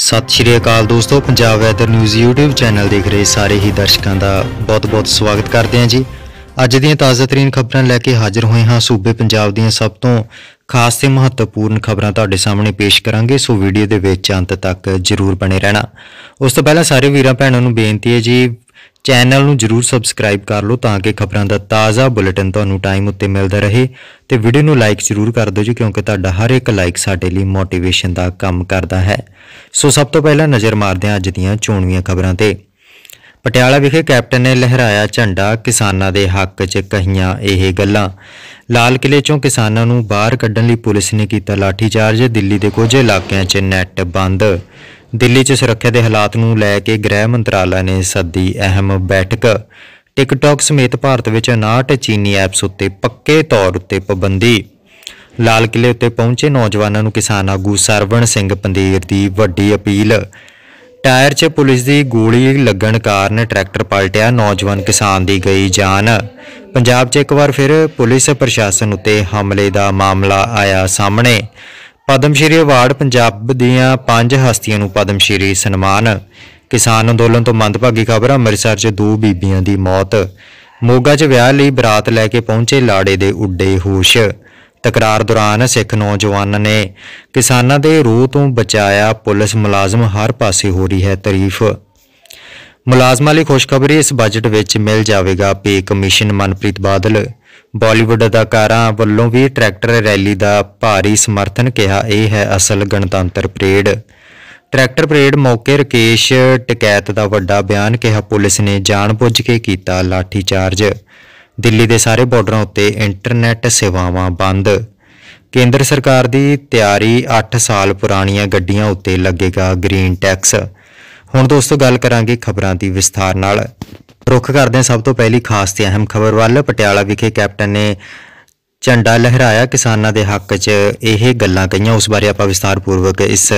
ਸਤਿ ਸ਼੍ਰੀ ਅਕਾਲ ਦੋਸਤੋ Punjab weather news YouTube channel ਦੇਖ ਰਹੇ ਸਾਰੇ ਹੀ ਦਰਸ਼ਕਾਂ ਦਾ ਬਹੁਤ-ਬਹੁਤ ਸਵਾਗਤ ਕਰਦੇ ਹਾਂ ਜੀ ਅੱਜ ਦੀਆਂ ਤਾਜ਼ਾ ਤਰੀਨ ਖਬਰਾਂ ਲੈ ਕੇ ਹਾਜ਼ਰ ਹੋਏ ਹਾਂ ਸੂਬੇ ਪੰਜਾਬ ਦੀਆਂ ਸਭ ਤੋਂ ਖਾਸ ਤੇ ਮਹੱਤਵਪੂਰਨ ਖਬਰਾਂ ਤੁਹਾਡੇ ਸਾਹਮਣੇ ਪੇਸ਼ ਕਰਾਂਗੇ ਸੋ ਵੀਡੀਓ ਦੇ ਵਿੱਚ ਅੰਤ ਤੱਕ ਜਰੂਰ ਬਣੇ ਰਹਿਣਾ ਉਸ ਤੋਂ ਪਹਿਲਾਂ ਸਾਰੇ ਵੀਰਾਂ ਭੈਣਾਂ ਨੂੰ ਬੇਨਤੀ ਹੈ ਜੀ ਚੈਨਲ ਨੂੰ ਜਰੂਰ ਸਬਸਕ੍ਰਾਈਬ ਕਰ ਲਓ ਤਾਂ ਕਿ ਖਬਰਾਂ ਦਾ ਤਾਜ਼ਾ ਬੁਲੇਟਿਨ ਤੁਹਾਨੂੰ ਟਾਈਮ ਉੱਤੇ ਮਿਲਦਾ ਰਹੇ ਤੇ ਵੀਡੀਓ ਨੂੰ ਲਾਈਕ ਜਰੂਰ ਕਰ ਦਿਓ ਜੀ ਕਿਉਂਕਿ ਤੁਹਾਡਾ ਹਰ ਇੱਕ ਲਾਈਕ ਸਾਡੇ ਲਈ ਮੋਟੀਵੇਸ਼ਨ ਦਾ ਕੰਮ ਕਰਦਾ ਹੈ ਸੋ ਸਭ ਤੋਂ ਪਹਿਲਾਂ ਨਜ਼ਰ ਮਾਰਦੇ ਹਾਂ ਅੱਜ ਦੀਆਂ ਚੋਣਵੀਆਂ ਖਬਰਾਂ ਤੇ ਪਟਿਆਲਾ ਵਿਖੇ ਕੈਪਟਨ ਨੇ ਲਹਿਰਾਇਆ ਝੰਡਾ ਕਿਸਾਨਾਂ ਦੇ ਹੱਕ 'ਚ ਕਹੀਆਂ ਇਹ ਗੱਲਾਂ ਲਾਲ ਕਿਲੇ 'ਚੋਂ ਕਿਸਾਨਾਂ ਨੂੰ ਬਾਹਰ ਕੱਢਣ ਲਈ ਪੁਲਿਸ ਨੇ ਕੀਤਾ ਚਾਰਜ ਦਿੱਲੀ ਦੇ ਕੁਝ ਇਲਾਕਿਆਂ 'ਚ ਨੈੱਟ ਬੰਦ ਦਿੱਲੀ 'ਚ ਸੁਰੱਖਿਆ ਦੇ ਹਾਲਾਤ ਨੂੰ ਲੈ ਕੇ ਗ੍ਰਹਿ ਮੰਤਰਾਲਾ ਨੇ ਸੱਦੀ ਅਹਿਮ ਬੈਠਕ ਟਿਕਟੌਕ ਸਮੇਤ ਭਾਰਤ ਵਿੱਚ 59 ਚੀਨੀ ਐਪਸ ਉੱਤੇ ਪੱਕੇ ਤੌਰ ਉੱਤੇ ਪਾਬੰਦੀ ਲਾਲ ਕਿਲੇ ਉੱਤੇ ਪਹੁੰਚੇ ਨੌਜਵਾਨਾਂ ਨੂੰ ਕਿਸਾਨ ਆਗੂ ਸਰਵਣ ਸਿੰਘ ਪੰਦੀਰ ਦੀ ਵੱਡੀ ਅਪੀਲ ਟਾਇਰ 'ਚ ਪੁਲਿਸ ਦੀ ਗੋਲੀ ਲੱਗਣ ਕਾਰਨ ਟਰੈਕਟਰ ਪਲਟਿਆ ਨੌਜਵਾਨ ਕਿਸਾਨ ਦੀ ਗਈ ਜਾਨ ਪੰਜਾਬ 'ਚ ਇੱਕ ਵਾਰ ਫਿਰ ਪੁਲਿਸ ਪ੍ਰਸ਼ਾਸਨ ਉੱਤੇ ਹਮਲੇ ਦਾ ਮਾਮਲਾ ਆਇਆ ਸਾਹਮਣੇ ਪਦਮ ਸ਼੍ਰੀ ਅਵਾਰਡ ਪੰਜਾਬ ਦੀਆਂ ਪੰਜ ਹਸਤੀਆਂ ਨੂੰ ਪਦਮ ਸ਼੍ਰੀ ਸਨਮਾਨ ਕਿਸਾਨ ਅੰਦੋਲਨ ਤੋਂ ਮੰਦਭਾਗੀ ਖਬਰ ਅੰਮ੍ਰਿਤਸਰ 'ਚ ਦੋ ਬੀਬੀਆਂ ਦੀ ਮੌਤ ਮੋਗਾ 'ਚ ਵਿਆਹ ਲਈ ਬਰਾਤ ਲੈ ਕੇ ਪਹੁੰਚੇ ਲਾੜੇ ਦੇ ਉੱਡੇ ਹੋਸ਼ ਤਕਰਾਰ ਦੌਰਾਨ ਸਿੱਖ ਨੌਜਵਾਨ ਨੇ ਕਿਸਾਨਾਂ ਦੇ ਰੋਹ ਤੋਂ ਬਚਾਇਆ ਪੁਲਿਸ ਮੁਲਾਜ਼ਮ ਹਰ ਪਾਸੇ ਹੋ ਰਹੀ ਹੈ ਤਾਰੀਫ ਮੁਲਾਜ਼ਮਾਂ ਲਈ ਖੁਸ਼ਖਬਰੀ ਇਸ ਬਜਟ ਵਿੱਚ ਮਿਲ ਜਾਵੇਗਾ pay commission Manpreet Badal Bollywood ਅਦਾਕਾਰਾਂ ਵੱਲੋਂ ਵੀ ਟਰੈਕਟਰ ਰੈਲੀ ਦਾ ਭਾਰੀ ਸਮਰਥਨ ਕਿਹਾ ਇਹ ਹੈ ਅਸਲ ਗਣਤੰਤਰ ਪਰੇਡ ਟਰੈਕਟਰ ਪਰੇਡ ਮੌਕੇ ਰਕੇਸ਼ ਟਿਕੈਤ ਦਾ ਵੱਡਾ ਬਿਆਨ ਕਿਹਾ ਪੁਲਿਸ ਨੇ ਜਾਣਬੁੱਝ ਕੇ ਕੀਤਾ ਲਾਠੀ ਚਾਰਜ ਦਿੱਲੀ ਦੇ ਸਾਰੇ ਬਾਰਡਰਾਂ ਉੱਤੇ ਇੰਟਰਨੈਟ ਸੇਵਾਵਾਂ ਬੰਦ ਕੇਂਦਰ ਸਰਕਾਰ ਦੀ ਤਿਆਰੀ 8 ਸਾਲ ਪੁਰਾਣੀਆਂ ਗੱਡੀਆਂ ਉੱਤੇ ਲੱਗੇਗਾ ਗ੍ਰੀਨ ਟੈਕਸ ਹੁਣ ਦੋਸਤੋ ਗੱਲ ਕਰਾਂਗੇ ਖਬਰਾਂ ਦੀ ਵਿਸਥਾਰ ਨਾਲ ਰੁੱਖ ਕਰਦੇ ਹਾਂ ਸਭ ਤੋਂ ਪਹਿਲੀ ਖਾਸ ਤੇ ਅਹਿਮ ਖਬਰ ਵੱਲ ਪਟਿਆਲਾ ਵਿਖੇ ਕੈਪਟਨ ਨੇ ਝੰਡਾ ਲਹਿਰਾਇਆ ਕਿਸਾਨਾਂ ਦੇ ਹੱਕ 'ਚ ਇਹ ਗੱਲਾਂ ਕਹੀਆਂ ਉਸ ਬਾਰੇ ਆਪਾਂ ਪੂਰਵਕ ਇਸ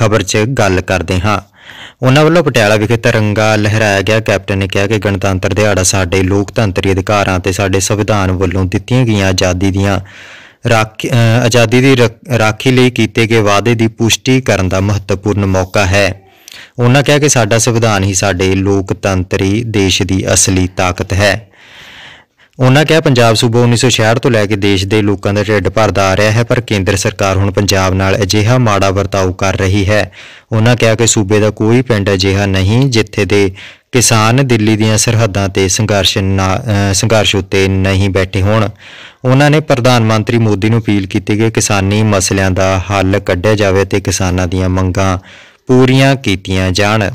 ਖਬਰ 'ਚ ਗੱਲ ਕਰਦੇ ਹਾਂ ਉਹਨਾਂ ਵੱਲੋਂ ਪਟਿਆਲਾ ਵਿਖੇ ਤਿਰੰਗਾ ਲਹਿਰਾਇਆ ਗਿਆ ਕੈਪਟਨ ਨੇ ਕਿਹਾ ਕਿ ਗਣਤੰਤਰ ਦਿਹਾੜਾ ਸਾਡੇ ਲੋਕਤੰਤਰੀ ਅਧਿਕਾਰਾਂ ਤੇ ਸਾਡੇ ਸੰਵਿਧਾਨ ਵੱਲੋਂ ਦਿੱਤੀਆਂ ਗਈਆਂ ਆਜ਼ਾਦੀ ਦੀਆਂ ਆਜ਼ਾਦੀ ਦੀ ਰਾਖੀ ਲਈ ਕੀਤੇ ਗਏ ਵਾਅਦੇ ਦੀ ਪੁਸ਼ਟੀ ਕਰਨ ਦਾ ਮਹੱਤਵਪੂਰਨ ਮੌਕਾ ਹੈ ਉਹਨਾਂ ਕਿਹਾ ਕਿ ਸਾਡਾ ਸੰਵਿਧਾਨ ਹੀ ਸਾਡੇ ਲੋਕਤੰਤਰੀ ਦੇਸ਼ ਦੀ ਅਸਲੀ ਤਾਕਤ ਹੈ ਉਹਨਾਂ ਕਿਹਾ ਪੰਜਾਬ ਸੂਬਾ 1966 ਤੋਂ ਲੈ ਕੇ ਦੇਸ਼ ਦੇ ਲੋਕਾਂ ਦਾ ਢਿੱਡ ਭਰਦਾ ਆ ਰਿਹਾ ਹੈ ਪਰ ਕੇਂਦਰ ਸਰਕਾਰ ਹੁਣ ਪੰਜਾਬ ਨਾਲ ਅਜਿਹਾ ਮਾੜਾ ਵਰਤਾਓ ਕਰ ਰਹੀ ਹੈ ਉਹਨਾਂ ਕਿਹਾ ਕਿ ਸੂਬੇ ਦਾ ਕੋਈ ਪਿੰਡ ਅਜਿਹਾ ਨਹੀਂ ਜਿੱਥੇ ਦੇ ਕਿਸਾਨ ਦਿੱਲੀ ਦੀਆਂ ਸਰਹੱਦਾਂ ਤੇ ਸੰਘਰਸ਼ ਸੰਘਰਸ਼ ਉੱਤੇ ਨਹੀਂ ਬੈਠੇ ਹੋਣ ਉਹਨਾਂ ਨੇ ਪ੍ਰਧਾਨ ਮੰਤਰੀ ਮੋਦੀ ਨੂੰ ਅਪੀਲ ਕੀਤੀ ਕਿ ਕਿਸਾਨੀ ਮਸਲਿਆਂ ਦਾ ਹੱਲ ਕੱਢਿਆ ਜਾਵੇ ਤੇ ਕਿਸਾਨਾਂ ਦੀਆਂ ਮੰਗਾਂ ਪੂਰੀਆਂ ਕੀਤੀਆਂ ਜਾਣ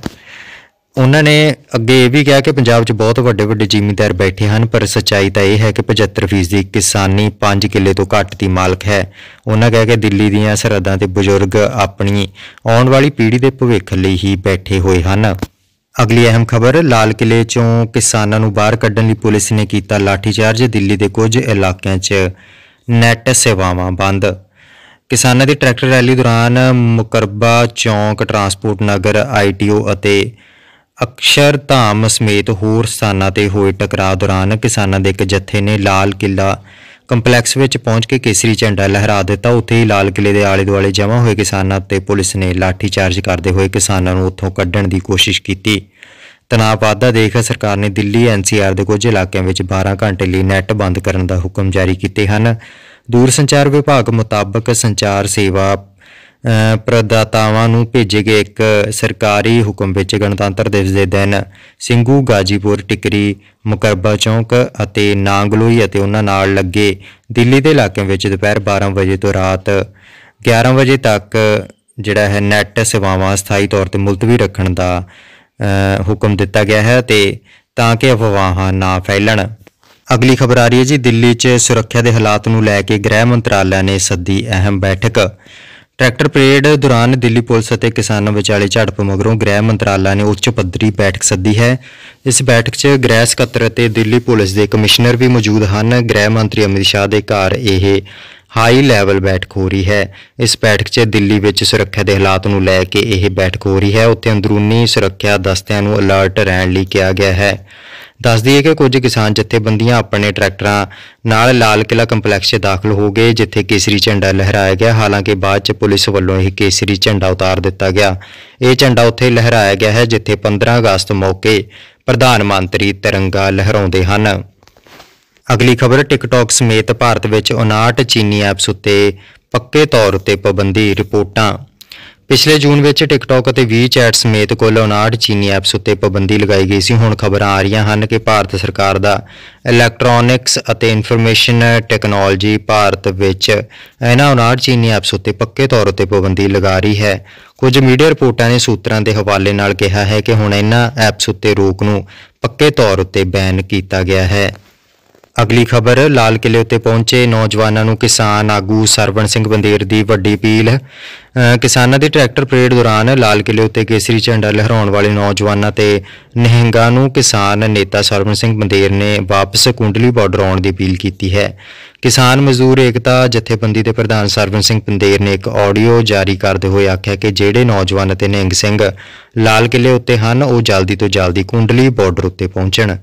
ਉਹਨਾਂ ਨੇ ਅੱਗੇ ਇਹ ਵੀ ਕਿਹਾ ਕਿ ਪੰਜਾਬ 'ਚ ਬਹੁਤ ਵੱਡੇ ਵੱਡੇ ਜ਼ਿਮੀਂਦਾਰ ਬੈਠੇ ਹਨ ਪਰ ਸੱਚਾਈ ਤਾਂ ਇਹ ਹੈ ਕਿ 75% ਦੀ ਕਿਸਾਨੀ 5 ਕਿੱਲੇ ਤੋਂ ਘੱਟ ਦੀ ਮਾਲਕ ਹੈ ਉਹਨਾਂ ਕਹਿ ਕੇ ਦਿੱਲੀ ਦੀਆਂ ਸਰਹੱਦਾਂ ਤੇ ਬਜ਼ੁਰਗ ਆਪਣੀ ਆਉਣ ਵਾਲੀ ਪੀੜ੍ਹੀ ਦੇ ਭਵਿੱਖ ਲਈ ਹੀ ਬੈਠੇ ਹੋਏ ਹਨ ਅਗਲੀ ਅਹਿਮ ਖਬਰ ਲਾਲ ਕਿਲੇ 'ਚੋਂ ਕਿਸਾਨਾਂ ਨੂੰ ਬਾਹਰ ਕੱਢਣ ਲਈ ਪੁਲਿਸ ਨੇ ਕੀਤਾ ਲਾਠੀਚਾਰਜ ਦਿੱਲੀ ਦੇ ਕੁਝ ਇਲਾਕਿਆਂ 'ਚ ਨੈਟ ਸੇਵਾਵਾਂ ਬੰਦ ਕਿਸਾਨਾਂ ਦੀ ਟਰੈਕਟਰ ਰੈਲੀ ਦੌਰਾਨ ਮੁਕਰਬਾ ਚੌਂਕ ਟਰਾਂਸਪੋਰਟ ਨਗਰ ਆਈਟੀਓ ਅਤੇ ਅਕਸ਼ਰ ਧਾਮ ਸਮੇਤ ਹੋਰ ਸਥਾਨਾਂ ਤੇ ਹੋਏ ਟਕਰਾਅ ਦੌਰਾਨ ਕਿਸਾਨਾਂ ਦੇ ਇੱਕ ਜਥੇ ਨੇ ਲਾਲ ਕਿਲਾ ਕੰਪਲੈਕਸ ਵਿੱਚ ਪਹੁੰਚ ਕੇ ਕੇਸਰੀ ਝੰਡਾ ਲਹਿਰਾ ਦਿੱਤਾ ਉੱਥੇ ਹੀ ਲਾਲ ਕਿਲੇ ਦੇ ਆਲੇ ਦੁਆਲੇ ਜਮ੍ਹਾਂ ਹੋਏ ਕਿਸਾਨਾਂ ਤੇ ਪੁਲਿਸ ਨੇ ਲਾਠੀ ਚਾਰਜ ਕਰਦੇ ਹੋਏ ਕਿਸਾਨਾਂ ਨੂੰ ਉੱਥੋਂ ਕੱਢਣ ਦੀ ਕੋਸ਼ਿਸ਼ ਕੀਤੀ ਤਣਾਅ ਵਾਧਾ ਦੇਖ ਸਰਕਾਰ ਨੇ ਦਿੱਲੀ ਐਨਸੀਆਰ ਦੇ ਕੁਝ ਇਲਾਕਿਆਂ ਵਿੱਚ 12 ਘੰਟੇ ਲਈ ਨੈੱਟ ਬੰਦ ਕਰਨ ਦਾ ਹੁਕਮ ਜਾਰੀ ਕੀਤੇ ਹਨ ਦੂਰਸੰਚਾਰ ਵਿਭਾਗ ਮੁਤਾਬਕ ਸੰਚਾਰ ਸੇਵਾ ਪ੍ਰਦਾਤਾਵਾਂ ਨੂੰ ਭੇਜੇ ਗਏ ਇੱਕ ਸਰਕਾਰੀ ਹੁਕਮ ਵਿੱਚ ਗਣਤੰਤਰ ਦਿਵਸ ਦੇ ਦਿਨ ਸਿੰਘੂ ਗਾਜੀਪੁਰ ਟਿਕਰੀ ਮੁਕਰਬਾ ਚੌਂਕ ਅਤੇ ਨਾਂਗਲੋਈ ਅਤੇ ਉਹਨਾਂ ਨਾਲ ਲੱਗੇ ਦਿੱਲੀ ਦੇ ਇਲਾਕਿਆਂ ਵਿੱਚ ਦੁਪਹਿਰ 12 ਵਜੇ ਤੋਂ ਰਾਤ 11 ਵਜੇ ਤੱਕ ਜਿਹੜਾ ਹੈ ਨੈਟ ਸੇਵਾਵਾਂ ਸਥਾਈ ਤੌਰ ਤੇ ਮੁਲਤਵੀ ਰੱਖਣ ਦਾ ਹੁਕਮ ਦਿੱਤਾ ਗਿਆ ਹੈ ਤੇ ਤਾਂ ਕਿ ਅਫਵਾਹਾਂ ਨਾ ਫੈਲਣ ਅਗਲੀ ਖਬਰ ਆ ਰਹੀ ਹੈ ਜੀ ਦਿੱਲੀ 'ਚ ਸੁਰੱਖਿਆ ਦੇ ਹਾਲਾਤ ਨੂੰ ਲੈ ਕੇ ਗ੍ਰਹਿ ਮੰਤਰਾਲਾ ਨੇ ਸੱਦੀ ਅਹਿਮ ਬੈਠਕ ਟਰੈਕਟਰ ਪਰੇਡ ਦੌਰਾਨ ਦਿੱਲੀ ਪੁਲਿਸ ਅਤੇ ਕਿਸਾਨਾਂ ਵਿਚਾਲੇ ਝੜਪ ਮਗਰੋਂ ਗ੍ਰਹਿ ਮੰਤਰਾਲਾ ਨੇ ਉੱਚ ਪੱਧਰੀ ਬੈਠਕ ਸੱਦੀ ਹੈ ਇਸ ਬੈਠਕ 'ਚ ਗ੍ਰਹਿ ਸਕੱਤਰ ਅਤੇ ਦਿੱਲੀ ਪੁਲਿਸ ਦੇ ਕਮਿਸ਼ਨਰ ਵੀ ਮੌਜੂਦ ਹਨ ਗ੍ਰਹਿ ਮੰਤਰੀ ਅਮਿਤ ਸ਼ਾਹ ਦੇ ਘਰ ਇਹ ਹਾਈ ਲੈਵਲ ਬੈਠਕ ਹੋ ਰਹੀ ਹੈ ਇਸ ਬੈਠਕ 'ਚ ਦਿੱਲੀ ਵਿੱਚ ਸੁਰੱਖਿਆ ਦੇ ਹਾਲਾਤ ਨੂੰ ਲੈ ਕੇ ਇਹ ਬੈਠਕ ਹੋ ਰਹੀ ਹੈ ਉੱਥੇ ਅੰਦਰੂਨੀ ਸੁਰੱਖਿਆ ਦਸਤਿਆਂ ਨੂੰ ਅਲਰਟ ਰਹਿਣ ਲਈ ਕਿਹਾ ਗਿਆ ਹੈ ਦੱਸਦੀ ਹੈ ਕਿ ਕੁਝ ਕਿਸਾਨ ਜਥੇਬੰਦੀਆਂ ਆਪਣੇ ਟਰੈਕਟਰਾਂ ਨਾਲ ਲਾਲ ਕਿਲਾ ਕੰਪਲੈਕਸ 'ਚ ਦਾਖਲ ਹੋ ਗਏ ਜਿੱਥੇ ਕੇਸਰੀ ਝੰਡਾ ਲਹਿਰਾਇਆ ਗਿਆ ਹਾਲਾਂਕਿ ਬਾਅਦ 'ਚ ਪੁਲਿਸ ਵੱਲੋਂ ਇਹ ਕੇਸਰੀ ਝੰਡਾ ਉਤਾਰ ਦਿੱਤਾ ਗਿਆ ਇਹ ਝੰਡਾ ਉੱਥੇ ਲਹਿਰਾਇਆ ਗਿਆ ਹੈ ਜਿੱਥੇ 15 ਅਗਸਤ ਮੌਕੇ ਪ੍ਰਧਾਨ ਮੰਤਰੀ ਤਿਰੰਗਾ ਲਹਿਰਾਉਂਦੇ ਹਨ ਅਗਲੀ ਖਬਰ ਟਿਕਟੌਕ ਸਮੇਤ ਭਾਰਤ ਵਿੱਚ 59 ਚੀਨੀ ਐਪਸ ਉੱਤੇ ਪੱਕੇ ਤੌਰ ਤੇ ਪਾਬੰਦੀ ਰਿਪੋਰਟਾਂ ਪਿਛਲੇ ਜੂਨ ਵਿੱਚ ਟਿਕਟੌਕ ਅਤੇ ਵੀਚੈਟ ਸਮੇਤ ਕੁੱਲ 59 ਚੀਨੀ ਐਪਸ ਉੱਤੇ ਪਾਬੰਦੀ ਲਗਾਈ ਗਈ ਸੀ ਹੁਣ ਖਬਰਾਂ ਆ ਰਹੀਆਂ ਹਨ ਕਿ ਭਾਰਤ ਸਰਕਾਰ ਦਾ ਇਲੈਕਟ੍ਰੋਨਿਕਸ ਅਤੇ ਇਨਫੋਰਮੇਸ਼ਨ ਟੈਕਨੋਲੋਜੀ ਭਾਰਤ ਵਿੱਚ ਇਹਨਾਂ 59 ਚੀਨੀ ਐਪਸ ਉੱਤੇ ਪੱਕੇ ਤੌਰ ਉੱਤੇ ਪਾਬੰਦੀ ਲਗਾ ਰਹੀ ਹੈ ਕੁਝ ਮੀਡੀਆ ਰਿਪੋਰਟਾਂ ਨੇ ਸੂਤਰਾਂ ਦੇ ਹਵਾਲੇ ਨਾਲ ਕਿਹਾ ਹੈ ਕਿ ਹੁਣ ਇਹਨਾਂ ਐਪਸ ਉੱਤੇ ਰੋਕ ਨੂੰ ਪੱਕੇ ਤੌਰ ਉੱਤੇ ਬੈਨ ਕੀਤਾ ਗਿਆ ਹੈ ਅਗਲੀ ਖਬਰ ਲਾਲ ਕਿਲੇ ਉੱਤੇ ਪਹੁੰਚੇ ਨੌਜਵਾਨਾਂ ਨੂੰ ਕਿਸਾਨ ਆਗੂ ਸਰਵਣ ਸਿੰਘ ਬੰਦੇਰ ਦੀ ਵੱਡੀ ਅਪੀਲ ਕਿਸਾਨਾਂ ਦੇ ਟਰੈਕਟਰ ਪਰੇਡ ਦੌਰਾਨ ਲਾਲ ਕਿਲੇ ਉੱਤੇ ਕੇਸਰੀ ਝੰਡਾ ਲਹਿਰਾਉਣ ਵਾਲੇ ਨੌਜਵਾਨਾਂ ਤੇ ਨਿਹੰਗਾਂ ਨੂੰ ਕਿਸਾਨ ਨੇਤਾ ਸਰਵਣ ਸਿੰਘ ਬੰਦੇਰ ਨੇ ਵਾਪਸ ਕੁੰਡਲੀ ਬਾਰਡਰ ਆਉਣ ਦੀ ਅਪੀਲ ਕੀਤੀ ਹੈ ਕਿਸਾਨ ਮਜ਼ਦੂਰ ਏਕਤਾ ਜਥੇਬੰਦੀ ਦੇ ਪ੍ਰਧਾਨ ਸਰਵਣ ਸਿੰਘ ਬੰਦੇਰ ਨੇ ਇੱਕ ਆਡੀਓ ਜਾਰੀ ਕਰਦੇ ਹੋਏ ਆਖਿਆ ਕਿ ਜਿਹੜੇ ਨੌਜਵਾਨ ਤੇ ਨਿਹੰਗ ਸਿੰਘ ਲਾਲ ਕਿਲੇ ਉੱਤੇ ਹਨ ਉਹ ਜਲਦੀ ਤੋਂ ਜਲਦੀ ਕੁੰਡਲੀ ਬਾਰਡਰ ਉੱਤੇ ਪਹੁੰਚਣ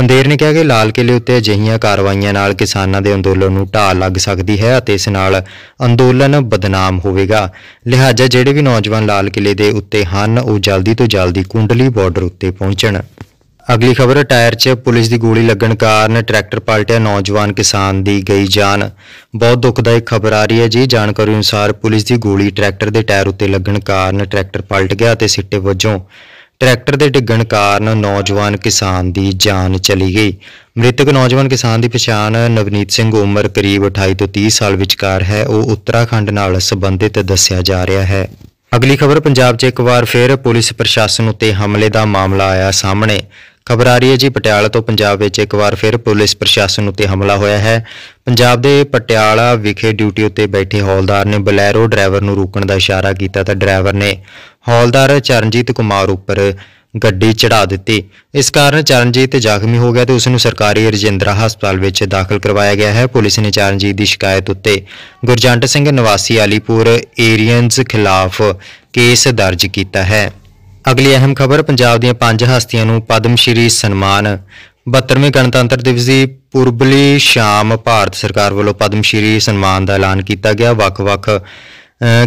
ਪੰਦੇਰ ਨੇ ਕਿਹਾ ਕਿ ਲਾਲ ਕਿਲੇ ਉੱਤੇ ਅਜਿਹੀਆਂ ਕਾਰਵਾਈਆਂ ਨਾਲ ਕਿਸਾਨਾਂ ਦੇ ਅੰਦੋਲਨ ਨੂੰ ਢਾਲ ਲੱਗ ਸਕਦੀ ਹੈ ਅਤੇ ਇਸ ਨਾਲ ਅੰਦੋਲਨ ਬਦਨਾਮ ਹੋਵੇਗਾ ਲਿਹਾਜ਼ਾ ਜਿਹੜੇ ਵੀ ਨੌਜਵਾਨ ਲਾਲ ਕਿਲੇ ਦੇ ਉੱਤੇ ਹਨ ਉਹ ਜਲਦੀ ਤੋਂ ਜਲਦੀ ਕੁੰਡਲੀ ਬਾਰਡਰ ਉੱਤੇ ਪਹੁੰਚਣ ਅਗਲੀ ਖਬਰ ਟਾਇਰ 'ਚ ਪੁਲਿਸ ਦੀ ਗੋਲੀ ਲੱਗਣ ਕਾਰਨ ਟਰੈਕਟਰ ਪਲਟਿਆ ਨੌਜਵਾਨ ਕਿਸਾਨ ਦੀ ਗਈ ਜਾਨ ਬਹੁਤ ਦੁਖਦਾਇਕ ਖਬਰ ਆ ਰਹੀ ਹੈ ਜੀ ਜਾਣਕਾਰੀ ਅਨੁਸਾਰ ਪੁਲਿਸ ਦੀ ਗੋਲੀ ਟਰੈਕਟਰ ਦੇ ਟਾਇਰ ਉੱਤੇ ਲੱਗਣ ਕਾਰਨ ਟਰੈਕਟਰ ਪਲਟ ਗਿਆ ਤੇ ਸਿੱਟੇ ਵੱਜੋਂ ਟਰੈਕਟਰ ਦੇ ਡਿੱਗਣ ਕਾਰਨ ਨੌਜਵਾਨ ਕਿਸਾਨ ਦੀ ਜਾਨ ਚਲੀ ਗਈ ਮ੍ਰਿਤਕ ਨੌਜਵਾਨ ਕਿਸਾਨ ਦੀ ਪਛਾਣ ਨਵਨੀਤ ਸਿੰਘ ਉਮਰ ਕਰੀਬ 28 ਤੋਂ 30 ਸਾਲ ਵਿਚਕਾਰ ਹੈ ਉਹ ਉੱਤਰਾਖੰਡ ਨਾਲ ਸੰਬੰਧਿਤ ਦੱਸਿਆ ਜਾ ਰਿਹਾ ਹੈ ਅਗਲੀ ਖਬਰ ਪੰਜਾਬ 'ਚ ਇੱਕ ਵਾਰ ਫਿਰ ਪੁਲਿਸ ਪ੍ਰਸ਼ਾਸਨ ਉੱਤੇ ਹਮਲੇ ਦਾ ਮਾਮਲਾ ਆਇਆ ਸਾਹਮਣੇ ਖਬਰ ਆ ਰਹੀ ਹੈ ਜੀ ਪਟਿਆਲਾ ਤੋਂ ਪੰਜਾਬ ਵਿੱਚ ਇੱਕ ਵਾਰ ਫਿਰ ਪੁਲਿਸ ਪ੍ਰਸ਼ਾਸਨ ਉੱਤੇ ਹਮਲਾ ਹੋਇਆ ਹੈ ਪੰਜਾਬ ਦੇ ਪਟਿਆਲਾ ਵਿਖੇ ਡਿਊਟੀ ਉੱਤੇ ਬੈਠੇ ਹੌਲਦਾਰ ਨੇ ਬਲੈਰੋ ਡਰਾਈਵਰ ਨੂੰ ਰੋਕਣ ਦਾ ਇਸ਼ਾਰਾ ਕੀਤਾ ਤਾਂ ਡਰਾਈਵਰ ਨੇ ਹੌਲਦਾਰ ਚਰਨਜੀਤ ਕੁਮਾਰ ਉੱਪਰ ਗੱਡੀ ਚੜਾ ਦਿੱਤੀ ਇਸ ਕਾਰਨ ਚਰਨਜੀਤ ਜ਼ਖਮੀ ਹੋ ਗਿਆ ਤੇ ਉਸ ਨੂੰ ਸਰਕਾਰੀ ਰਜਿੰਦਰਾ ਹਸਪਤਾਲ ਵਿੱਚ ਦਾਖਲ ਕਰਵਾਇਆ ਗਿਆ ਹੈ ਪੁਲਿਸ ਨੇ ਚਰਨਜੀਤ ਦੀ ਸ਼ਿਕਾਇਤ ਉੱਤੇ ਗੁਰਜੰਟ ਸਿੰਘ ਨਿਵਾਸੀ ਆਲੀਪੁਰ ਏਰੀਅਨਸ ਖਿਲਾਫ ਕੇਸ ਦਰਜ ਕੀਤਾ ਹੈ ਅਗਲੀ ਅਹਿਮ ਖਬਰ ਪੰਜਾਬ ਦੀਆਂ ਪੰਜ ਹਸਤੀਆਂ ਨੂੰ ਪਦਮ ਸ਼੍ਰੀ ਸਨਮਾਨ 72ਵੇਂ ਗਣਤੰਤਰ ਦਿਵਸ ਦੀ ਪੂਰਬਲੀ ਸ਼ਾਮ ਭਾਰਤ ਸਰਕਾਰ ਵੱਲੋਂ ਪਦਮ ਸ਼੍ਰੀ ਸਨਮਾਨ ਦਾ ਐਲਾਨ ਕੀਤਾ ਗਿਆ ਵੱਖ-ਵੱਖ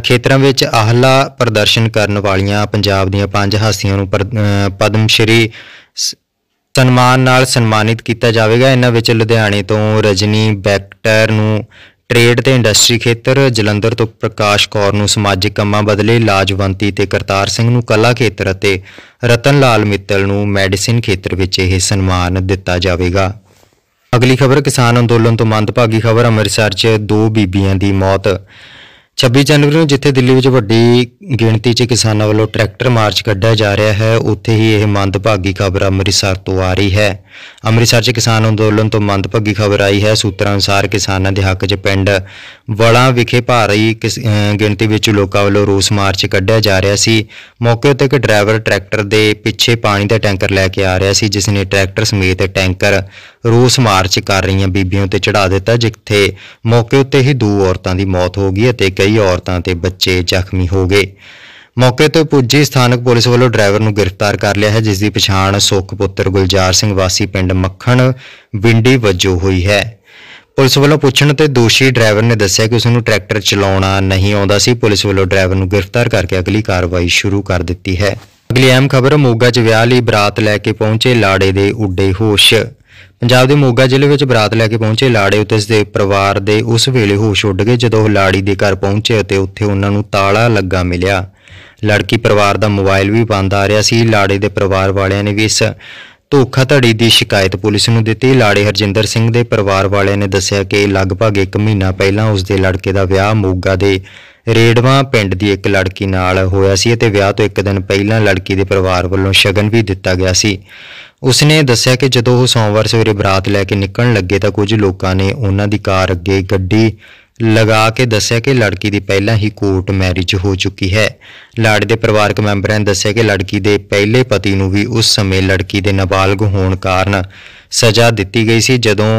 ਖੇਤਰਾਂ ਵਿੱਚ ਆਹਲਾ ਪ੍ਰਦਰਸ਼ਨ ਕਰਨ ਵਾਲੀਆਂ ਪੰਜਾਬ ਦੀਆਂ ਪੰਜ ਹਸਤੀਆਂ ਨੂੰ ਪਦਮ ਸ਼੍ਰੀ ਸਨਮਾਨ ਨਾਲ ਸਨਮਾਨਿਤ ਕੀਤਾ ਜਾਵੇਗਾ ਇਹਨਾਂ ਵਿੱਚ ਲੁਧਿਆਣੇ ਤੋਂ ਰਜਨੀ ਬੈਕਟਰ ਨੂੰ ਟ੍ਰੇਡ ਤੇ ਇੰਡਸਟਰੀ ਖੇਤਰ ਜਲੰਧਰ ਤੋਂ ਪ੍ਰਕਾਸ਼ ਕੌਰ ਨੂੰ ਸਮਾਜਿਕ ਕੰਮਾਂ ਬਦਲੇ ਲਾਜਵੰਤੀ ਤੇ ਕਰਤਾਰ ਸਿੰਘ ਨੂੰ ਕਲਾ ਖੇਤਰ ਅਤੇ ਰਤਨ ਲਾਲ ਮਿੱਤਲ ਨੂੰ ਮੈਡੀਸਿਨ ਖੇਤਰ ਵਿੱਚ ਇਹ ਸਨਮਾਨ ਦਿੱਤਾ ਜਾਵੇਗਾ ਅਗਲੀ ਖਬਰ ਕਿਸਾਨ ਅੰਦੋਲਨ ਤੋਂ ਮੰਦਭਾਗੀ ਖਬਰ ਅੰਮ੍ਰਿਤਸਰ 'ਚ ਦੋ ਬੀਬੀਆਂ ਦੀ ਮੌਤ 26 ਜਨਵਰੀ ਨੂੰ ਜਿੱਥੇ ਦਿੱਲੀ ਵਿੱਚ ਵੱਡੀ ਗਿਣਤੀ 'ਚ ਕਿਸਾਨਾਂ ਵੱਲੋਂ ਟਰੈਕਟਰ ਮਾਰਚ ਕੱਢਿਆ ਜਾ ਰਿਹਾ ਹੈ ਉੱਥੇ ਹੀ ਇਹ ਮੰਦਭਾਗੀ ਖਬਰ ਅੰਮ੍ਰਿਤਸਰ ਤੋਂ ਆ ਰਹੀ ਹੈ ਅੰਮ੍ਰਿਤਸਰ 'ਚ ਕਿਸਾਨ ਅੰਦੋਲਨ ਤੋਂ ਮੰਦਭਾਗੀ ਖਬਰ ਆਈ ਹੈ ਸੂਤਰਾਂ ਅਨੁਸਾਰ ਕਿਸਾਨਾਂ ਦੇ ਹੱਕ 'ਚ ਪਿੰਡ ਵਲਾਂ ਵਿਖੇ ਭਾਰੀ ਗਿਣਤੀ ਵਿੱਚ ਲੋਕਾਂ ਵੱਲੋਂ ਰੋਸ ਮਾਰਚ ਕੱਢਿਆ ਜਾ ਰਿਹਾ ਸੀ ਮੌਕੇ ਉੱਤੇ ਇੱਕ ਡਰਾਈਵਰ ਟਰੈਕਟਰ ਦੇ ਪਿੱਛੇ ਪਾਣੀ ਦਾ ਟੈਂਕਰ ਲੈ ਕੇ ਆ ਰਿਹਾ ਸੀ ਜਿਸ ਨੇ ਟਰੈਕਟਰ ਸਮੇਤ ਟੈਂਕਰ ਰੋਸ ਮਾਰਚ ਕਰ ਰਹੀਆਂ ਬੀਬੀਆਂ ਉੱਤੇ ਚੜਾ ਦਿੱਤਾ ਜਿੱਥੇ ਮੌਕੇ ਉੱਤੇ ਹੀ ਦੋ ਔਰਤਾਂ ਦੀ ਮੌਤ ਹੋ ਗਈ ਅਤੇ ਕਈ ਔਰਤਾਂ ਤੇ ਬੱਚੇ ਜ਼ਖਮੀ ਹੋ ਗਏ ਮੌਕੇ ਤੇ ਪੁੱਜੀ ਸਥਾਨਕ ਪੁਲਿਸ ਵੱਲੋਂ ਡਰਾਈਵਰ ਨੂੰ ਗ੍ਰਿਫਤਾਰ ਕਰ ਲਿਆ ਹੈ ਜਿਸ ਦੀ ਪਛਾਣ ਸੁਖ ਪੁੱਤਰ ਗੁਲਜਾਰ ਸਿੰਘ ਵਾਸੀ ਪਿੰਡ ਮੱਖਣ ਵਿੰਡੀ ਵਜੋਂ ਹੋਈ ਹੈ ਪੁਲਿਸ ਵੱਲੋਂ ਪੁੱਛਣ ਤੇ ਦੋਸ਼ੀ ਡਰਾਈਵਰ ਨੇ ਦੱਸਿਆ ਕਿ ਉਸ ਨੂੰ ਟਰੈਕਟਰ ਚਲਾਉਣਾ ਨਹੀਂ ਆਉਂਦਾ ਸੀ ਪੁਲਿਸ ਵੱਲੋਂ ਡਰਾਈਵਰ ਨੂੰ ਗ੍ਰਿਫਤਾਰ ਕਰਕੇ ਅਗਲੀ ਕਾਰਵਾਈ ਸ਼ੁਰੂ ਕਰ ਦਿੱਤੀ ਹੈ ਅਗਲੀ ਅਹਿਮ ਖਬਰ ਮੋਗਾ 'ਚ ਵਿਆਹ ਲਈ ਬਰਾਤ ਲੈ ਕੇ ਪਹੁੰਚੇ ਲਾੜੇ ਦੇ ਉੱਡੇ ਹੋਸ਼ ਪੰਜਾਬ ਦੇ ਮੋਗਾ ਜ਼ਿਲ੍ਹੇ ਵਿੱਚ ਬਰਾਤ ਲੈ ਕੇ ਪਹੁੰਚੇ ਲਾੜੇ ਉਤੇ ਉਸ ਦੇ ਪਰਿਵਾਰ ਦੇ ਉਸ ਵੇਲੇ ਹੋਸ਼ ਉੱਡ ਗਏ ਜਦੋਂ ਉਹ ਲਾੜੀ ਦੇ ਘਰ ਪਹੁੰਚੇ ਅਤੇ ਉੱਥੇ ਉਹਨਾਂ ਨੂੰ ਤਾਲਾ ਲੱਗਾ ਮਿਲਿਆ ਲੜਕੀ ਪਰਿਵਾਰ ਦਾ ਮੋਬਾਈਲ ਵੀ ਬੰਦ ਆ ਰਿਹਾ ਸੀ ਲਾੜੇ ਦੇ ਪਰਿਵਾਰ ਵਾਲਿਆਂ ਨੇ ਵੀ ਇਸ ਧੋਖਾਧੜੀ ਦੀ ਸ਼ਿਕਾਇਤ ਪੁਲਿਸ ਨੂੰ ਦਿੱਤੀ ਲਾੜੇ ਹਰਜਿੰਦਰ ਸਿੰਘ ਦੇ ਪਰਿਵਾਰ ਵਾਲਿਆਂ ਨੇ ਦੱਸਿਆ ਕਿ ਲਗਭਗ 1 ਮਹੀਨਾ ਪਹਿਲਾਂ ਉਸ ਦੇ ਲੜਕੇ ਦਾ ਵਿਆਹ ਮੋਗਾ ਦੇ ਰੇੜਵਾ ਪਿੰਡ ਦੀ ਇੱਕ ਲੜਕੀ ਨਾਲ ਹੋਇਆ ਸੀ ਅਤੇ ਵਿਆਹ ਤੋਂ ਇੱਕ ਦਿਨ ਪਹਿਲਾਂ ਲੜਕੀ ਦੇ ਪਰਿਵਾਰ ਵੱਲੋਂ ਸ਼ਗਨ ਵੀ ਦਿੱਤਾ ਗਿਆ ਸੀ ਉਸਨੇ ਦੱਸਿਆ ਕਿ ਜਦੋਂ ਉਹ ਸੋਮਵਾਰ ਸਵੇਰੇ ਬਰਾਤ ਲੈ ਕੇ ਨਿਕਲਣ ਲੱਗੇ ਤਾਂ ਕੁਝ ਲੋਕਾਂ ਨੇ ਉਹਨਾਂ ਦੀ ਕਾਰ ਅੱਗੇ ਗੱਡੀ ਲਗਾ ਕੇ ਦੱਸਿਆ ਕਿ ਲੜਕੀ ਦੀ ਪਹਿਲਾਂ ਹੀ ਕੋਰਟ ਮੈਰਿਜ ਹੋ ਚੁੱਕੀ ਹੈ ਲਾੜ ਦੇ ਪਰਿਵਾਰਕ ਮੈਂਬਰਾਂ ਨੇ ਦੱਸਿਆ ਕਿ ਲੜਕੀ ਦੇ ਪਹਿਲੇ ਪਤੀ ਨੂੰ ਵੀ ਉਸ ਸਮੇਂ ਲੜਕੀ ਦੇ ਨਾਬਾਲਗ ਹੋਣ ਕਾਰਨ ਸਜ਼ਾ ਦਿੱਤੀ ਗਈ ਸੀ ਜਦੋਂ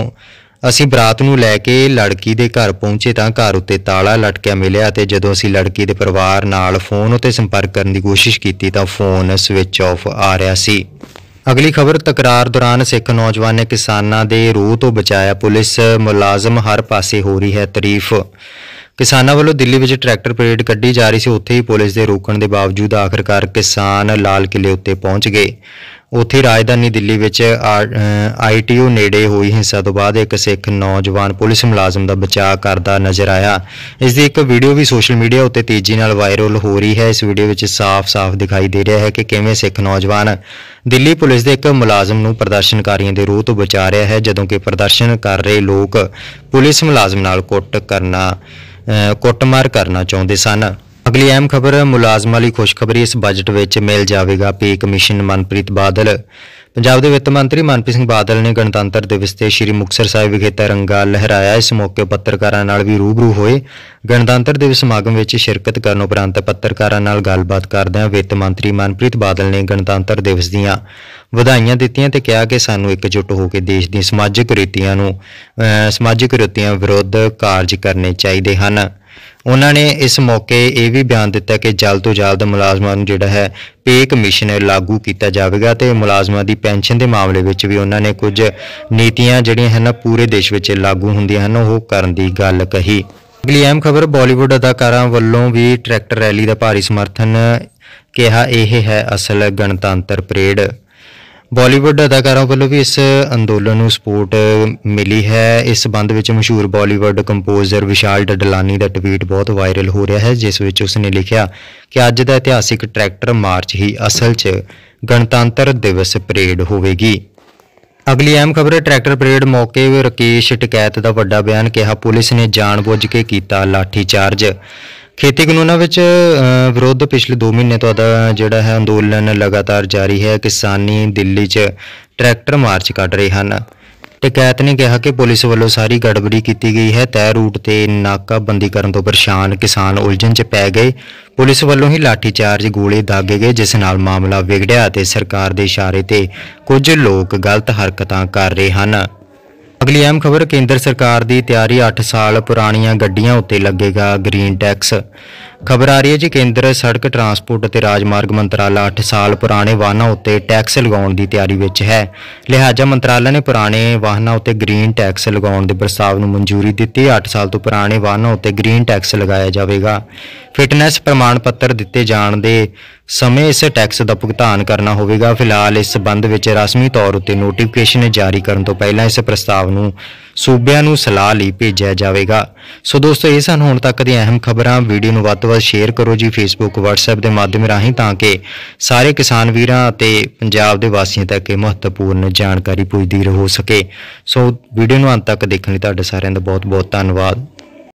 ਅਸੀਂ ਬਰਾਤ ਨੂੰ ਲੈ ਕੇ ਲੜਕੀ ਦੇ ਘਰ ਪਹੁੰਚੇ ਤਾਂ ਘਰ ਉੱਤੇ ਤਾਲਾ ਲਟਕਿਆ ਮਿਲਿਆ ਤੇ ਜਦੋਂ ਅਸੀਂ ਲੜਕੀ ਦੇ ਪਰਿਵਾਰ ਨਾਲ ਫੋਨ ਉੱਤੇ ਸੰਪਰਕ ਕਰਨ ਦੀ ਕੋਸ਼ਿਸ਼ ਕੀਤੀ ਤਾਂ ਫੋਨ ਸਵਿਚ ਆਫ ਆ ਰਿਹਾ ਸੀ ਅਗਲੀ ਖਬਰ ਤਕਰਾਰ ਦੌਰਾਨ ਸਿੱਖ ਨੌਜਵਾਨ ਨੇ ਕਿਸਾਨਾਂ ਦੇ ਰੂਹ ਤੋਂ ਬਚਾਇਆ ਪੁਲਿਸ ਮੁਲਾਜ਼ਮ ਹਰ ਪਾਸੇ ਹੋ ਰਹੀ ਹੈ ਤਾਰੀਫ ਕਿਸਾਨਾਂ ਵੱਲੋਂ ਦਿੱਲੀ ਵਿੱਚ ਟਰੈਕਟਰ ਪਰੇਡ ਕੱਢੀ ਜਾ ਰਹੀ ਸੀ ਉੱਥੇ ਹੀ ਪੁਲਿਸ ਦੇ ਰੋਕਣ ਦੇ ਬਾਵਜੂਦ ਆਖਰਕਾਰ ਕਿਸਾਨ ਲਾਲ ਕਿਲੇ ਉੱਤੇ ਪਹੁੰਚ ਗਏ ਉਥੇ ਰਾਜਧਾਨੀ ਦਿੱਲੀ ਵਿੱਚ ਆਈਟੀਯੂ ਨੇੜੇ ਹੋਈ ਹਿੰਸਾ ਤੋਂ ਬਾਅਦ ਇੱਕ ਸਿੱਖ ਨੌਜਵਾਨ ਪੁਲਿਸ ਮੁਲਾਜ਼ਮ ਦਾ ਬਚਾਅ ਕਰਦਾ ਨਜ਼ਰ ਆਇਆ ਇਸ ਦੀ ਇੱਕ ਵੀਡੀਓ ਵੀ ਸੋਸ਼ਲ ਮੀਡੀਆ ਉੱਤੇ ਤੇਜ਼ੀ ਨਾਲ ਵਾਇਰਲ ਹੋ ਰਹੀ ਹੈ ਇਸ ਵੀਡੀਓ ਵਿੱਚ ਸਾਫ਼-ਸਾਫ਼ ਦਿਖਾਈ ਦੇ ਰਿਹਾ ਹੈ ਕਿ ਕਿਵੇਂ ਸਿੱਖ ਨੌਜਵਾਨ ਦਿੱਲੀ ਪੁਲਿਸ ਦੇ ਇੱਕ ਮੁਲਾਜ਼ਮ ਨੂੰ ਪ੍ਰਦਰਸ਼ਨਕਾਰੀਆਂ ਦੇ ਰੋਹ ਤੋਂ ਬਚਾ ਰਿਹਾ ਹੈ ਜਦੋਂ ਕਿ ਪ੍ਰਦਰਸ਼ਨ ਕਰ ਰਹੇ ਲੋਕ ਪੁਲਿਸ ਮੁਲਾਜ਼ਮ ਨਾਲ ਕੁੱਟ ਕਰਨਾ ਕੁੱਟਮਾਰ ਕਰਨਾ ਚਾਹੁੰਦੇ ਸਨ ਅਗਲੀ ਅਹਿਮ ਖਬਰ ਮੁਲਾਜ਼ਮਾਂ ਲਈ ਖੁਸ਼ਖਬਰੀ ਇਸ ਬਜਟ ਵਿੱਚ ਮਿਲ ਜਾਵੇਗਾ ਪੀ ਕਮਿਸ਼ਨ ਮਨਪ੍ਰੀਤ ਬਾਦਲ ਪੰਜਾਬ ਦੇ ਵਿੱਤ ਮੰਤਰੀ ਮਨਪ੍ਰੀਤ ਸਿੰਘ ਬਾਦਲ ਨੇ ਗਣਤੰਤਰ ਦਿਵਸ ਤੇ ਸ਼੍ਰੀ ਮੁਕਤਸਰ ਸਾਹਿਬ ਵਿਖੇ ਤਿਰੰਗਾ ਲਹਿਰਾਇਆ ਇਸ ਮੌਕੇ ਪੱਤਰਕਾਰਾਂ ਨਾਲ ਵੀ ਰੂਬਰੂ ਹੋਏ ਗਣਤੰਤਰ ਦਿਵਸ ਸਮਾਗਮ ਵਿੱਚ ਸ਼ਿਰਕਤ ਕਰਨ ਉਪਰੰਤ ਪੱਤਰਕਾਰਾਂ ਨਾਲ ਗੱਲਬਾਤ ਕਰਦਿਆਂ ਵਿੱਤ ਮੰਤਰੀ ਮਨਪ੍ਰੀਤ ਬਾਦਲ ਨੇ ਗਣਤੰਤਰ ਦਿਵਸ ਦੀਆਂ ਵਧਾਈਆਂ ਦਿੱਤੀਆਂ ਤੇ ਕਿਹਾ ਕਿ ਸਾਨੂੰ ਇਕਜੁੱਟ ਹੋ ਕੇ ਦੇਸ਼ ਦੀਆਂ ਸਮਾਜਿਕ ਰੀਤੀਆਂ ਨੂੰ ਸਮਾਜਿਕ ਰੀਤੀਆਂ ਵਿਰੁੱਧ ਕਾਰਜ ਕਰਨੇ ਚਾਹੀਦੇ ਹਨ ਉਹਨਾਂ ਨੇ ਇਸ ਮੌਕੇ ਇਹ ਵੀ ਬਿਆਨ ਦਿੱਤਾ ਕਿ ਜਲਦ ਤੋਂ ਜਲਦ ਮੁਲਾਜ਼ਮਾਂ ਨੂੰ ਜਿਹੜਾ ਹੈ ਪੇ ਕਮਿਸ਼ਨ ਲਾਗੂ ਕੀਤਾ ਜਾਵੇਗਾ ਤੇ ਮੁਲਾਜ਼ਮਾਂ ਦੀ ਪੈਨਸ਼ਨ ਦੇ ਮਾਮਲੇ ਵਿੱਚ ਵੀ ਉਹਨਾਂ ਨੇ ਕੁਝ ਨੀਤੀਆਂ ਜਿਹੜੀਆਂ ਹਨ ਪੂਰੇ ਦੇਸ਼ ਵਿੱਚ ਲਾਗੂ ਹੁੰਦੀਆਂ ਹਨ ਉਹ ਕਰਨ ਦੀ ਗੱਲ ਕਹੀ ਅਗਲੀ ਅਹਿਮ ਖਬਰ ਬਾਲੀਵੁੱਡ ਅਦਾਕਾਰਾਂ ਵੱਲੋਂ ਵੀ ਟਰੈਕਟਰ ਰੈਲੀ ਦਾ ਭਾਰੀ ਸਮਰਥਨ ਕਿਹਾ ਇਹ ਹੈ ਅਸਲ ਗਣਤੰਤਰ ਪਰੇਡ ਬਾਲੀਵੁੱਡ ਅਦਾਕਾਰਾਂ ਵੱਲੋਂ ਵੀ ਇਸ ਅੰਦੋਲਨ ਨੂੰ ਸਪੋਰਟ ਮਿਲੀ ਹੈ ਇਸ ਸੰਬੰਧ ਵਿੱਚ ਮਸ਼ਹੂਰ ਬਾਲੀਵੁੱਡ ਕੰਪੋਜ਼ਰ ਵਿਸ਼ਾਲ ਡਡਲਾਨੀ ਦਾ ਟਵੀਟ ਬਹੁਤ ਵਾਇਰਲ ਹੋ ਰਿਹਾ ਹੈ ਜਿਸ ਵਿੱਚ ਉਸਨੇ ਲਿਖਿਆ ਕਿ ਅੱਜ ਦਾ ਇਤਿਹਾਸਿਕ ਟਰੈਕਟਰ ਮਾਰਚ ਹੀ ਅਸਲ 'ਚ ਗਣਤੰਤਰ ਦਿਵਸ ਪਰੇਡ ਹੋਵੇਗੀ ਅਗਲੀ ਅਹਿਮ ਖਬਰ ਟਰੈਕਟਰ ਪਰੇਡ ਮੌਕੇ ਰਕੇਸ਼ ਟਿਕੈਤ ਦਾ ਵੱਡਾ ਬਿਆਨ ਕਿਹਾ ਪੁਲਿਸ ਨੇ ਜਾਣਬੁੱਝ ਕੇ ਕੀਤਾ ਲਾਠੀ ਚਾਰਜ ਖੇਤੀ ਕਾਨੂੰਨਾਂ ਵਿੱਚ ਵਿਰੋਧ ਪਿਛਲੇ 2 ਮਹੀਨੇ ਤੋਂ ਦਾ ਜਿਹੜਾ ਹੈ ਅੰਦੋਲਨ ਲਗਾਤਾਰ ਜਾਰੀ ਹੈ ਕਿਸਾਨੀ ਦਿੱਲੀ 'ਚ ਟਰੈਕਟਰ ਮਾਰਚ ਕੱਢ ਰਹੇ ਹਨ ਟਕੈਤ ਨੇ ਕਿਹਾ ਕਿ ਪੁਲਿਸ ਵੱਲੋਂ ਸਾਰੀ ਗੜਬੜੀ ਕੀਤੀ ਗਈ ਹੈ ਤੈਅ ਰੂਟ ਤੇ ਨਾਕਾਬੰਦੀ ਕਰਨ ਤੋਂ ਪਰੇਸ਼ਾਨ ਕਿਸਾਨ ਉਲਝਣ 'ਚ ਪੈ ਗਏ ਪੁਲਿਸ ਵੱਲੋਂ ਹੀ ਚਾਰਜ ਗੋਲੇ ਦਾਗੇ ਗਏ ਜਿਸ ਨਾਲ ਮਾਮਲਾ ਵਿਗੜਿਆ ਤੇ ਸਰਕਾਰ ਦੇ ਇਸ਼ਾਰੇ ਤੇ ਕੁਝ ਲੋਕ ਗਲਤ ਹਰਕਤਾਂ ਕਰ ਰਹੇ ਹਨ ਅਗਲੀ ਅਹਿਮ ਖਬਰ ਕੇਂਦਰ ਸਰਕਾਰ ਦੀ ਤਿਆਰੀ 8 ਸਾਲ ਪੁਰਾਣੀਆਂ ਗੱਡੀਆਂ ਉੱਤੇ ਲੱਗੇਗਾ ਗ੍ਰੀਨ ਟੈਕਸ ਖਬਰ ਆ ਰਹੀ ਹੈ ਜੀ ਕੇਂਦਰ ਸੜਕ ਟਰਾਂਸਪੋਰਟ ਅਤੇ ਰਾਜਮਾਰਗ ਮੰਤਰਾਲਾ 8 ਸਾਲ ਪੁਰਾਣੇ ਵਾਹਨਾਂ ਉੱਤੇ ਟੈਕਸ ਲਗਾਉਣ ਦੀ ਤਿਆਰੀ ਵਿੱਚ ਹੈ ਲਿਹਾਜ਼ਾ ਮੰਤਰਾਲਾ ਨੇ ਪੁਰਾਣੇ ਵਾਹਨਾਂ ਉੱਤੇ ਗ੍ਰੀਨ ਟੈਕਸ ਲਗਾਉਣ ਦੇ ਪ੍ਰਸਤਾਵ ਨੂੰ ਮਨਜ਼ੂਰੀ ਦਿੱਤੀ 8 ਸਾਲ ਤੋਂ ਪੁਰਾਣੇ ਵਾਹਨਾਂ ਉੱਤੇ ਗ੍ਰੀਨ ਟੈਕਸ ਲਗਾਇਆ ਜਾਵੇਗਾ ਫਿਟਨੈਸ ਪ੍ਰਮਾਣ ਪੱਤਰ ਦਿੱਤੇ ਜਾਣ ਦੇ ਸਮੇਂ ਇਸ ਟੈਕਸ ਦਾ ਭੁਗਤਾਨ ਕਰਨਾ ਹੋਵੇਗਾ ਫਿਲਹਾਲ ਇਸ ਸਬੰਧ ਵਿੱਚ ਰਸਮੀ ਤੌਰ ਉੱਤੇ ਨੋਟੀਫਿਕੇਸ਼ਨ ਜਾਰੀ ਕਰਨ ਤੋਂ ਪਹਿਲਾਂ ਇਸ ਪ੍ਰਸਤਾਵ ਨੂੰ ਸੂਬਿਆਂ ਨੂੰ ਸਲਾਹ ਲਈ ਭੇਜਿਆ ਜਾਵੇਗਾ ਸੋ ਦੋਸਤੋ ਇਹ ਸਨ ਹੁਣ ਤੱਕ ਦੀਆਂ ਅਹਿਮ ਖਬਰਾਂ ਵੀਡੀਓ ਨੂੰ ਵੱਧ ਤੋਂ ਵੱਧ ਸ਼ੇਅਰ ਕਰੋ ਜੀ ਫੇਸਬੁੱਕ WhatsApp ਦੇ ਮਾਧਿਅਮ ਰਾਹੀਂ ਤਾਂ ਕਿ ਸਾਰੇ ਕਿਸਾਨ ਵੀਰਾਂ ਅਤੇ ਪੰਜਾਬ ਦੇ ਵਾਸੀਆਂ ਤੱਕ ਇਹ ਮਹੱਤਵਪੂਰਨ ਜਾਣਕਾਰੀ ਪੁੱਜਦੀ ਰਹੋ ਸਕੇ ਸੋ ਵੀਡੀਓ ਨੂੰ ਅੰਤ ਤੱਕ ਦੇਖਣ ਲਈ ਤੁਹਾਡੇ ਸਾਰਿਆਂ ਦਾ ਬਹੁਤ ਬਹੁਤ ਧੰਨਵਾਦ